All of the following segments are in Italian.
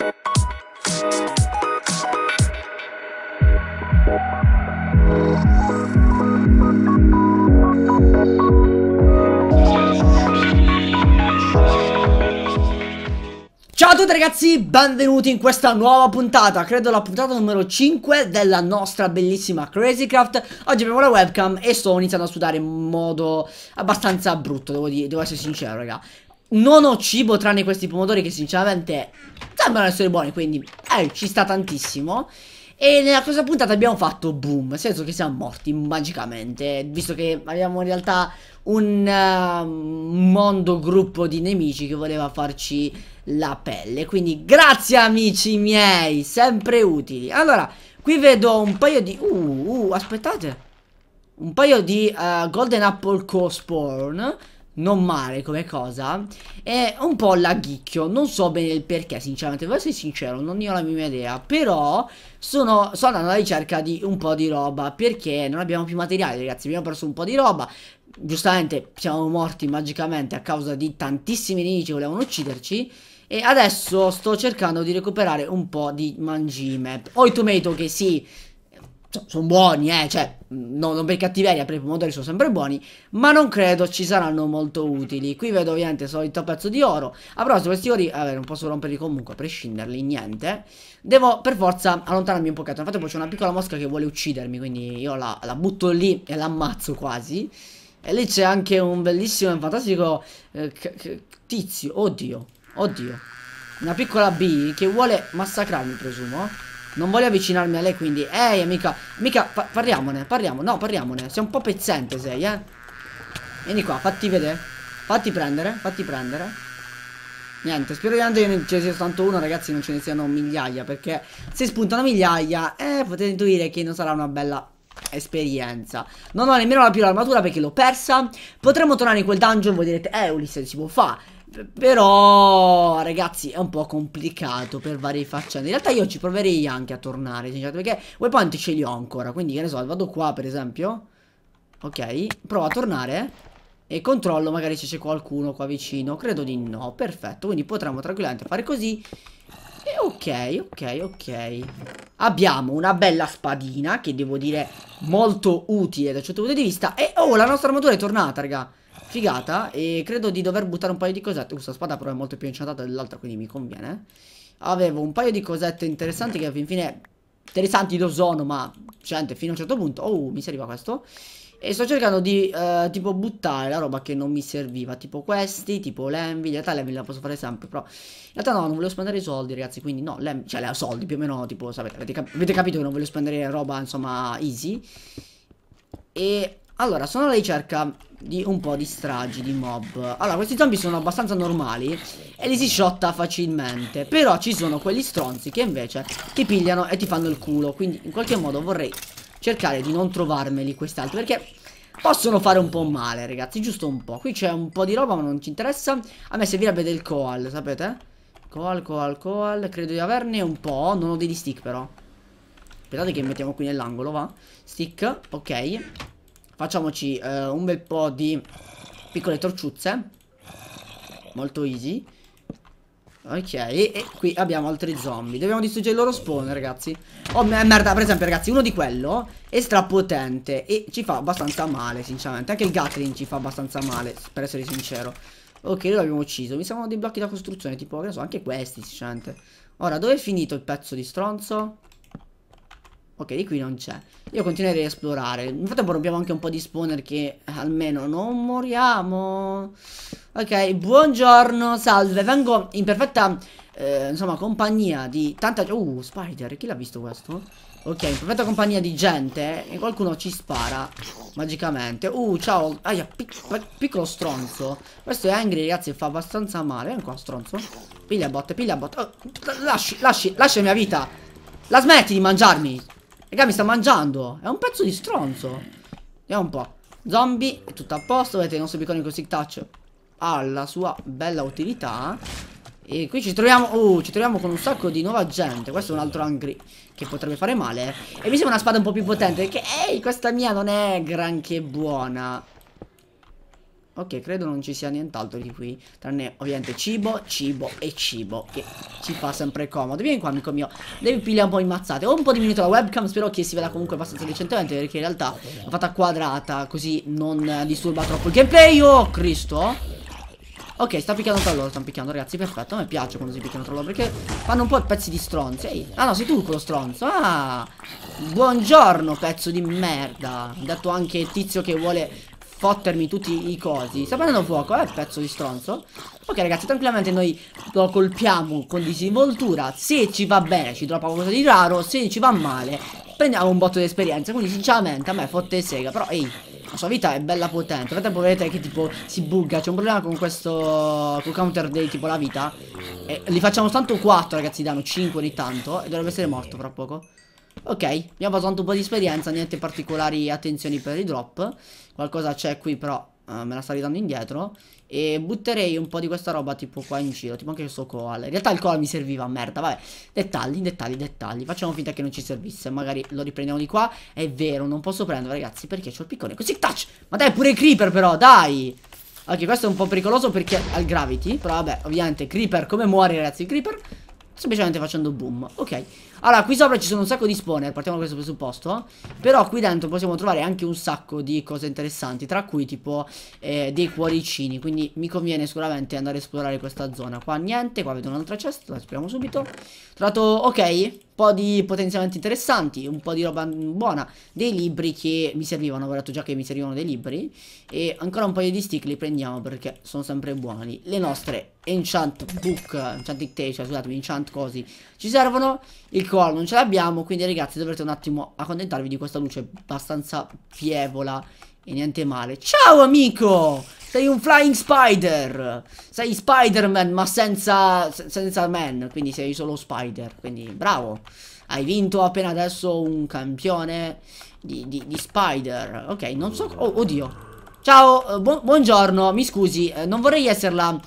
Ciao a tutti ragazzi, benvenuti in questa nuova puntata, credo la puntata numero 5 della nostra bellissima Crazycraft Oggi abbiamo la webcam e sto iniziando a sudare in modo abbastanza brutto, devo, dire, devo essere sincero raga non ho cibo tranne questi pomodori che sinceramente sembrano essere buoni, quindi eh, ci sta tantissimo. E nella cosa puntata abbiamo fatto boom, nel senso che siamo morti magicamente, visto che abbiamo in realtà un uh, mondo gruppo di nemici che voleva farci la pelle. Quindi grazie amici miei, sempre utili. Allora, qui vedo un paio di... Uh, uh aspettate. Un paio di uh, Golden Apple Cospawn non male come cosa è un po' laghicchio non so bene il perché sinceramente devo essere sincero non ne ho la minima idea però sono, sono andando alla ricerca di un po' di roba perché non abbiamo più materiali ragazzi abbiamo perso un po' di roba giustamente siamo morti magicamente a causa di tantissimi nemici che volevano ucciderci e adesso sto cercando di recuperare un po' di mangime. Ho i tomato che sì, sono buoni, eh, cioè, mm, no, non per cattiveria, per i pomodori sono sempre buoni, ma non credo ci saranno molto utili. Qui vedo ovviamente il solito pezzo di oro. A proposito, questi ori, vabbè, non posso romperli comunque, a prescinderli, niente. Devo per forza allontanarmi un pochetto. Infatti poi c'è una piccola mosca che vuole uccidermi, quindi io la, la butto lì e l'ammazzo quasi. E lì c'è anche un bellissimo e fantastico eh, tizio, oddio, oddio. Una piccola B che vuole massacrarmi, presumo. Non voglio avvicinarmi a lei quindi Ehi amica Mica pa parliamone Parliamo No parliamone Sei un po' pezzente sei eh Vieni qua fatti vedere Fatti prendere Fatti prendere Niente, spero che non ce ne sia soltanto uno, ragazzi, non ce ne siano migliaia, perché se spuntano migliaia, eh, potete intuire che non sarà una bella esperienza. Non ho nemmeno la più l'armatura perché l'ho persa. Potremmo tornare in quel dungeon, voi direte, eh, Ulisse, si può fare. Però, ragazzi, è un po' complicato per varie faccende. In realtà io ci proverei anche a tornare, perché waypoint ce li ho ancora. Quindi, che ne so, vado qua, per esempio. Ok, provo a tornare. E controllo magari se c'è qualcuno qua vicino. Credo di no, perfetto. Quindi potremmo tranquillamente fare così. E ok, ok, ok. Abbiamo una bella spadina che devo dire molto utile da un certo punto di vista. E oh, la nostra armatura è tornata, raga. Figata e credo di dover buttare un paio di cosette Questa spada però è molto più incentrata dell'altra quindi mi conviene Avevo un paio di cosette interessanti che alla fine Interessanti lo sono ma Gente fino a un certo punto Oh mi serviva questo E sto cercando di eh, tipo buttare la roba che non mi serviva Tipo questi, tipo l'envy In realtà l'envy la posso fare sempre però In realtà no non voglio spendere i soldi ragazzi Quindi no l'envy Cioè le soldi più o meno tipo sapete avete, cap avete capito che non voglio spendere roba insomma easy E allora, sono alla ricerca di un po' di stragi, di mob. Allora, questi zombie sono abbastanza normali e li si sciotta facilmente. Però ci sono quegli stronzi che invece ti pigliano e ti fanno il culo. Quindi, in qualche modo, vorrei cercare di non trovarmeli quest'altro. Perché possono fare un po' male, ragazzi, giusto un po'. Qui c'è un po' di roba, ma non ci interessa. A me servirebbe del coal, sapete? Coal, coal, coal. Credo di averne un po'. Non ho degli stick, però. Aspettate che mettiamo qui nell'angolo, va. Stick, ok. Facciamoci eh, un bel po' di piccole torciuzze. Molto easy. Ok, e qui abbiamo altri zombie. Dobbiamo distruggere il loro spawn, ragazzi. Oh, merda, per esempio, ragazzi, uno di quello è strapotente e ci fa abbastanza male, sinceramente. Anche il Gatling ci fa abbastanza male, per essere sincero. Ok, noi l'abbiamo ucciso. Mi servono dei blocchi da costruzione, tipo, che ne so, anche questi, sinceramente. Ora, dove è finito il pezzo di stronzo? Ok, di qui non c'è. Io continuerei a esplorare. Nel frattempo rompiamo anche un po' di spawner che eh, almeno non moriamo. Ok, buongiorno, salve. Vengo in perfetta, eh, insomma, compagnia di tanta... Uh, spider, chi l'ha visto questo? Ok, in perfetta compagnia di gente eh, e qualcuno ci spara magicamente. Uh, ciao. Aia, pic piccolo stronzo. Questo è angry, ragazzi, fa abbastanza male. Vieni qua, stronzo. Piglia botte, piglia botte. Oh, lasci, lasci, lascia la mia vita. La smetti di mangiarmi. Raga, mi sta mangiando. È un pezzo di stronzo. Vediamo un po'. Zombie, è tutto a posto. Vedete il nostro piccone così touch ha la sua bella utilità. E qui ci troviamo, oh, ci troviamo con un sacco di nuova gente. Questo è un altro angry che potrebbe fare male. E mi sembra una spada un po' più potente. Perché, ehi, questa mia non è granché buona. Ok, credo non ci sia nient'altro di qui, tranne ovviamente cibo, cibo e cibo, che ci fa sempre comodo. Vieni qua, amico mio, devi pigliare un po' di Ho un po' diminuito la webcam, spero che si veda comunque abbastanza decentemente, perché in realtà l'ho fatta quadrata, così non disturba troppo il gameplay. Oh, Cristo! Ok, sta picchiando tra loro, stanno picchiando, ragazzi, perfetto. A me piace quando si picchiano tra loro, perché fanno un po' pezzi di stronzo. Ehi. Ah, no, sei tu quello stronzo. Ah, buongiorno, pezzo di merda. detto anche il tizio che vuole fottermi tutti i cosi. Sta prendendo fuoco, eh, pezzo di stronzo. Ok, ragazzi, tranquillamente noi lo colpiamo con disinvoltura. Se ci va bene, ci droppa qualcosa di raro. Se ci va male, prendiamo un botto di esperienza. Quindi, sinceramente, a me fotte sega. Però, ehi, la sua vita è bella potente. Nel frattempo, vedete che tipo si bugga. C'è un problema con questo. Con counter day, tipo la vita. E li facciamo soltanto 4, ragazzi, danno 5 ogni tanto. E dovrebbe essere morto fra poco. Ok, abbiamo fatto un po' di esperienza, niente particolari attenzioni per i drop. Qualcosa c'è qui però uh, me la sta ridando indietro. E butterei un po' di questa roba tipo qua in giro, tipo anche questo suo In realtà il koala mi serviva, merda, vabbè. Dettagli, dettagli, dettagli. Facciamo finta che non ci servisse, magari lo riprendiamo di qua. È vero, non posso prendere ragazzi perché c'ho il piccone. Così, touch! Ma dai, pure il creeper però, dai! Ok, questo è un po' pericoloso perché ha il gravity. Però vabbè, ovviamente, creeper, come muori, ragazzi il creeper? Semplicemente facendo boom. Ok, allora, qui sopra ci sono un sacco di spawner, partiamo da questo presupposto. Però qui dentro possiamo trovare anche un sacco di cose interessanti, tra cui tipo eh, dei cuoricini. Quindi mi conviene sicuramente andare a esplorare questa zona. Qua niente, qua vedo un'altra chest, la esploriamo subito. Trovato, ok, un po' di potenziamenti interessanti, un po' di roba buona. Dei libri che mi servivano, ho guardato già che mi servivano dei libri. E ancora un paio di stick li prendiamo perché sono sempre buoni. Le nostre enchant book, enchanting table, scusatemi, enchant cosi, ci servono. Il call non ce l'abbiamo Quindi ragazzi dovrete un attimo accontentarvi di questa luce abbastanza fievola E niente male Ciao amico Sei un flying spider Sei Spider-Man ma senza, senza man Quindi sei solo spider Quindi bravo Hai vinto appena adesso un campione di, di, di spider Ok non so oh, Oddio Ciao, eh, bu buongiorno, mi scusi, eh, non vorrei esserla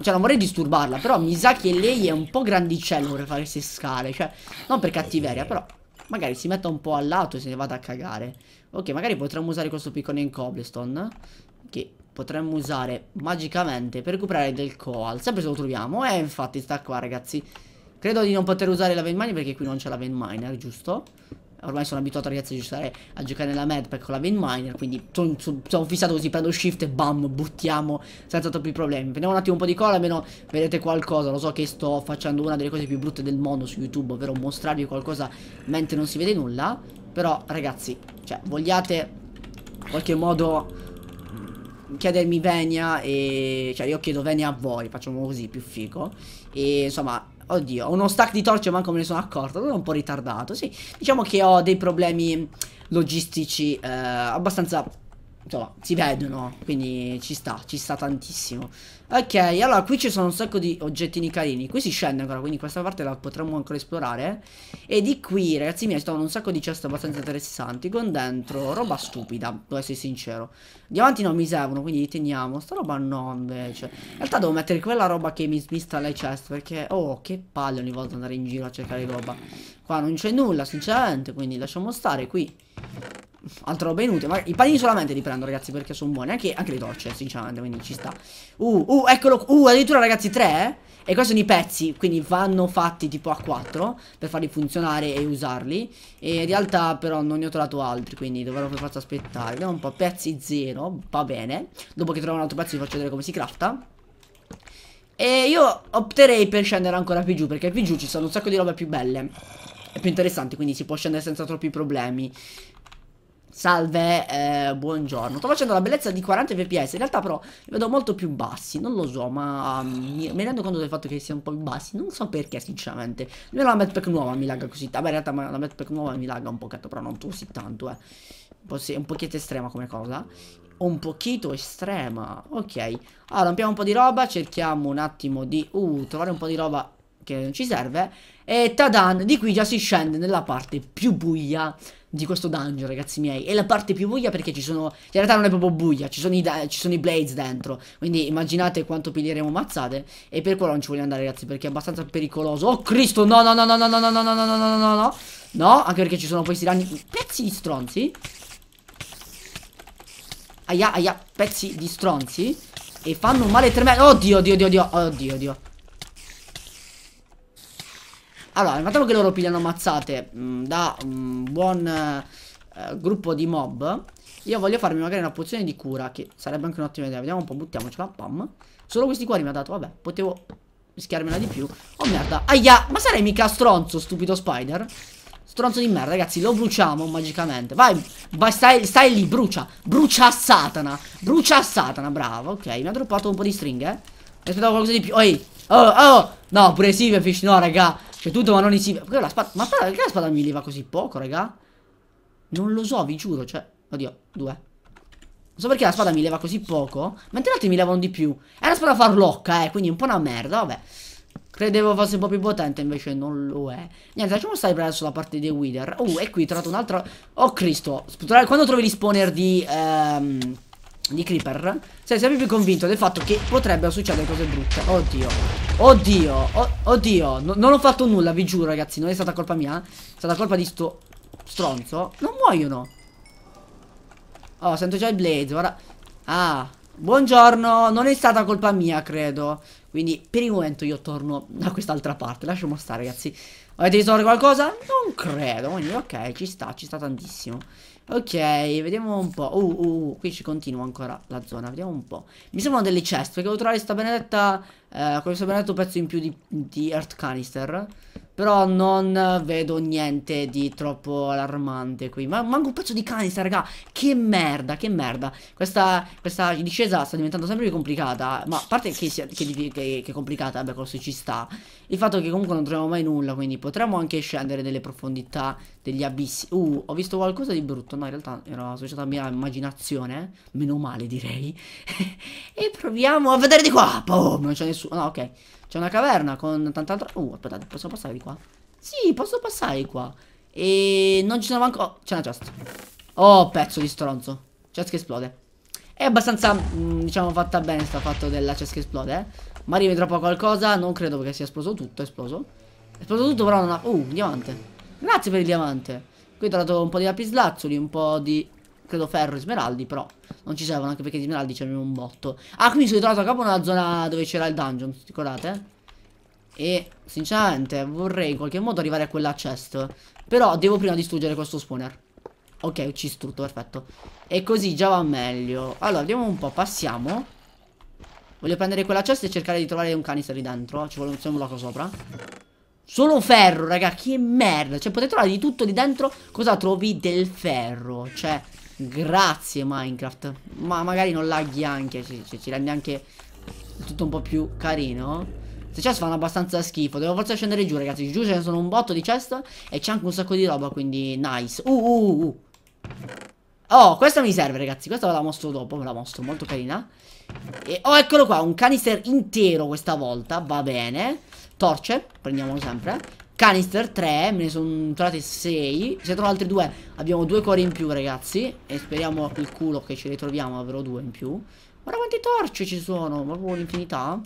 cioè, non vorrei disturbarla, però mi sa che lei è un po' grandicello per fare queste scale. Cioè, non per cattiveria, però magari si metta un po' al lato e se ne vada a cagare. Ok, magari potremmo usare questo piccone in cobblestone. Che potremmo usare magicamente per recuperare del coal. Sempre se lo troviamo. E eh, infatti sta qua, ragazzi. Credo di non poter usare la vein miner perché qui non c'è la vein miner, giusto? Ormai sono abituato ragazzi a giocare, a giocare nella Madpack con la Vein Miner Quindi sono son fissato così, prendo shift e bam, buttiamo senza troppi problemi Prendiamo un attimo un po' di cola, almeno vedete qualcosa Lo so che sto facendo una delle cose più brutte del mondo su YouTube Ovvero mostrarvi qualcosa mentre non si vede nulla Però ragazzi, cioè, vogliate in qualche modo chiedermi venia e... Cioè io chiedo venia a voi, facciamo così, più figo E insomma Oddio, ho uno stack di torce, manco me ne sono accorto. Sono un po' ritardato. Sì, diciamo che ho dei problemi logistici eh, abbastanza insomma, si vedono, quindi ci sta, ci sta tantissimo. Ok, allora qui ci sono un sacco di oggettini carini. Qui si scende ancora, quindi questa parte la potremmo ancora esplorare. E di qui, ragazzi miei, ci stavano un sacco di ceste abbastanza interessanti con dentro roba stupida, devo essere sincero. Diamanti non mi servono, quindi li teniamo. Sta roba no, invece. In realtà devo mettere quella roba che mi smista le ceste, perché... Oh, che palle ogni volta andare in giro a cercare roba. Qua non c'è nulla, sinceramente, quindi lasciamo stare qui altro roba inutile. Ma I panini solamente li prendo, ragazzi, perché sono buoni. Anche, anche le torce, sinceramente, quindi ci sta. Uh, uh, eccolo. Uh, addirittura, ragazzi, tre. Eh? E questi sono i pezzi, quindi vanno fatti tipo a 4 per farli funzionare e usarli. E in realtà però non ne ho trovato altri, quindi dovrò per forza aspettare. Vediamo un po', pezzi 0, va bene. Dopo che trovo un altro pezzo vi faccio vedere come si crafta. E io opterei per scendere ancora più giù, perché più giù ci sono un sacco di robe più belle e più interessanti, quindi si può scendere senza troppi problemi. Salve, eh, buongiorno. Sto facendo la bellezza di 40 fps. In realtà, però, li vedo molto più bassi. Non lo so, ma um, mi, mi rendo conto del fatto che siano un po' più bassi. Non so perché, sinceramente. Almeno la Madpack nuova mi lagga così Vabbè, in realtà, la Madpack nuova mi lagga un pochetto, però non così tanto, eh. È un pochetto estrema come cosa. Un pochino estrema. Ok. Allora, rompiamo un po' di roba. Cerchiamo un attimo di. Uh, trovare un po' di roba che non ci serve. E tadan, di qui già si scende nella parte più buia di questo dungeon, ragazzi miei. È la parte più buia perché ci sono... In realtà non è proprio buia, ci sono i, ci sono i blades dentro. Quindi immaginate quanto piglieremo mazzate. E per quello non ci voglio andare, ragazzi, perché è abbastanza pericoloso. Oh, Cristo, no, no, no, no, no, no, no, no, no, no, no, no, no. No, anche perché ci sono questi danni... Pezzi di stronzi. Aia, aia, pezzi di stronzi. E fanno male tremendo. Oddio, oddio, oddio, oddio, oddio, oddio. Allora, intanto che loro pigliano ammazzate mh, mm, da un mm, buon uh, gruppo di mob, io voglio farmi magari una pozione di cura, che sarebbe anche un'ottima idea. Vediamo un po', buttiamocela, pam. Solo questi qua mi ha dato, vabbè, potevo rischiarmela di più. Oh merda, aia, ma sarei mica stronzo, stupido spider? Stronzo di merda, ragazzi, lo bruciamo magicamente. Vai, vai stai, stai lì, brucia, brucia a satana, brucia a satana, bravo, ok. Mi ha droppato un po' di stringhe, eh. aspettavo qualcosa di più, oi, oh, oh, no, pure Silverfish, no, raga. Cioè tutto ma non i civili Perché la spada Ma perché la spada mi leva così poco raga? Non lo so vi giuro cioè Oddio due non so perché la spada mi leva così poco Mentre altri mi levano di più È la spada farlocca eh Quindi un po' una merda Vabbè Credevo fosse un po' più potente Invece non lo è Niente facciamo stare per adesso la parte dei Wither Oh e qui ho trovato un'altra Oh Cristo Quando trovi gli spawner di ehm, di Creeper Sei sempre più convinto del fatto che potrebbero succedere cose brutte Oddio Oddio oh, Oddio no, Non ho fatto nulla vi giuro ragazzi Non è stata colpa mia È stata colpa di sto stronzo Non muoiono Oh sento già il blaze Ora Ah Buongiorno Non è stata colpa mia credo Quindi per il momento io torno da quest'altra parte Lasciamo stare ragazzi Avete risolto qualcosa? Non credo Quindi ok ci sta Ci sta tantissimo Ok, vediamo un po'. Uh, uh, uh, qui ci continua ancora la zona, vediamo un po'. Mi sembrano delle chest, perché devo trovare questa benedetta... Eh, questo benedetto pezzo in più di, di Earth Canister. Però non vedo niente di troppo allarmante qui. Ma manco un pezzo di canistra, raga. Che merda, che merda. Questa, questa discesa sta diventando sempre più complicata. Ma a parte che, sia, che, che, che è complicata, beh, questo ci sta. Il fatto è che comunque non troviamo mai nulla, quindi potremmo anche scendere nelle profondità degli abissi. Uh, ho visto qualcosa di brutto. No, in realtà era associata alla mia immaginazione. Meno male, direi. e proviamo a vedere di qua. Boom, non c'è nessuno. No, ok. C'è una caverna con tant'altra... Uh, aspetta, posso passare di qua? Sì, posso passare di qua. E non ci sono manco... Oh, c'è una chest. Oh, pezzo di stronzo. Chest che esplode. È abbastanza, mm, diciamo, fatta bene sta fatto della chest che esplode, eh. Ma rivedrò poco qualcosa. Non credo che sia esploso tutto, è esploso. È esploso tutto, però non ha... Uh, diamante. Grazie per il diamante. Qui ho trovato un po' di lapislazzoli, un po' di credo ferro e smeraldi, però non ci servono anche perché di smeraldi ce n'è un botto. Ah, qui mi sono trovato a capo nella zona dove c'era il dungeon, ricordate? E sinceramente vorrei in qualche modo arrivare a quella chest. Però devo prima distruggere questo spawner. Ok, ucciso tutto, perfetto. E così già va meglio. Allora, vediamo un po', passiamo. Voglio prendere quella chest e cercare di trovare un canister lì dentro. Ci vuole un blocco sopra. Solo ferro, raga, che merda. Cioè, potete trovare di tutto lì dentro. Cosa trovi del ferro? Cioè, Grazie Minecraft Ma magari non laghi anche Ci, ci, ci rende anche tutto un po' più carino Se chest fanno abbastanza schifo. Devo forse scendere giù, ragazzi. Giù ce ne sono un botto di chest. E c'è anche un sacco di roba, quindi nice. Uh, uh, uh, uh. Oh, questa mi serve, ragazzi. Questa ve la mostro dopo. Ve la mostro, molto carina. E, oh, eccolo qua. Un canister intero questa volta. Va bene. Torce, prendiamolo sempre. Canister 3, me ne sono trovate 6 Se trovo altri 2 abbiamo due cuori in più ragazzi E speriamo a quel culo che ce li troviamo avrò due in più Guarda quanti torce ci sono, proprio l'infinità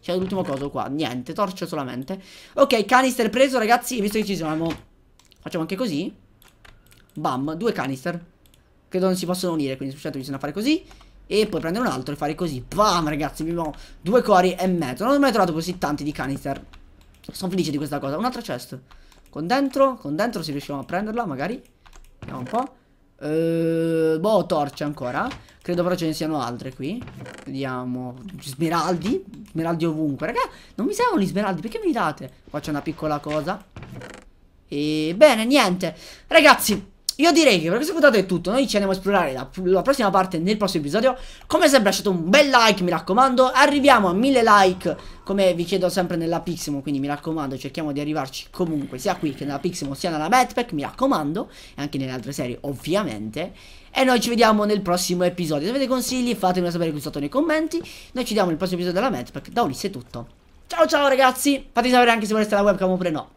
C'è l'ultimo coso qua, niente, torce solamente Ok, canister preso ragazzi, visto che ci siamo Facciamo anche così Bam, due canister Credo non si possono unire, quindi scusate, bisogna fare così e poi prendere un altro e fare così Bam ragazzi abbiamo due cuori e mezzo Non ho mai trovato così tanti di canister sono felice di questa cosa. Un'altra chest. Con dentro, con dentro se riusciamo a prenderla, magari. Vediamo un po'. Uh, boh, torce ancora. Credo però ce ne siano altre qui. Vediamo. Smeraldi. Smeraldi ovunque. Raga, non mi servono gli smeraldi. Perché mi li date? c'è una piccola cosa. E bene, niente. Ragazzi, io direi che per questa puntata è tutto. Noi ci andiamo a esplorare la, la, prossima parte nel prossimo episodio. Come sempre, lasciate un bel like, mi raccomando. Arriviamo a 1000 like, come vi chiedo sempre nella Pixmo. Quindi mi raccomando, cerchiamo di arrivarci comunque, sia qui che nella Pixmo, sia nella Madpack. Mi raccomando, e anche nelle altre serie, ovviamente. E noi ci vediamo nel prossimo episodio. Se avete consigli, fatemelo sapere qui sotto nei commenti. Noi ci vediamo nel prossimo episodio della Madpack. Da Ulisse è tutto. Ciao ciao ragazzi, fatemi sapere anche se volete la webcam oppure no.